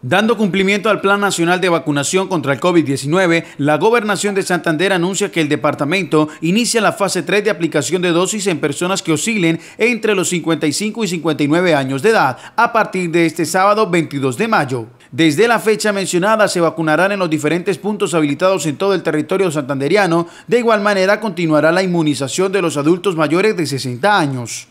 Dando cumplimiento al Plan Nacional de Vacunación contra el COVID-19, la Gobernación de Santander anuncia que el departamento inicia la fase 3 de aplicación de dosis en personas que oscilen entre los 55 y 59 años de edad a partir de este sábado 22 de mayo. Desde la fecha mencionada se vacunarán en los diferentes puntos habilitados en todo el territorio santanderiano. De igual manera continuará la inmunización de los adultos mayores de 60 años.